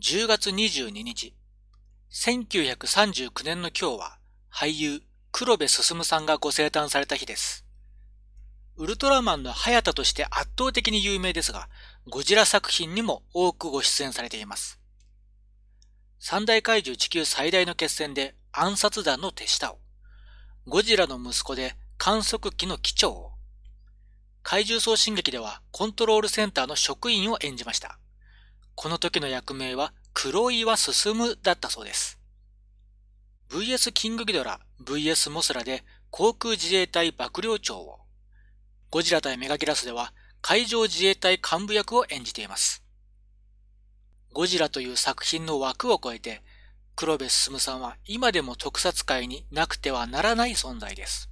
10月22日、1939年の今日は俳優黒部進さんがご生誕された日です。ウルトラマンの早田として圧倒的に有名ですが、ゴジラ作品にも多くご出演されています。三大怪獣地球最大の決戦で暗殺団の手下を、ゴジラの息子で観測機の機長を、怪獣送信劇ではコントロールセンターの職員を演じました。この時の役名は黒岩進だったそうです。VS キングギドラ VS モスラで航空自衛隊幕僚長を、ゴジラ対メガギラスでは海上自衛隊幹部役を演じています。ゴジラという作品の枠を超えて、黒部進さんは今でも特撮界になくてはならない存在です。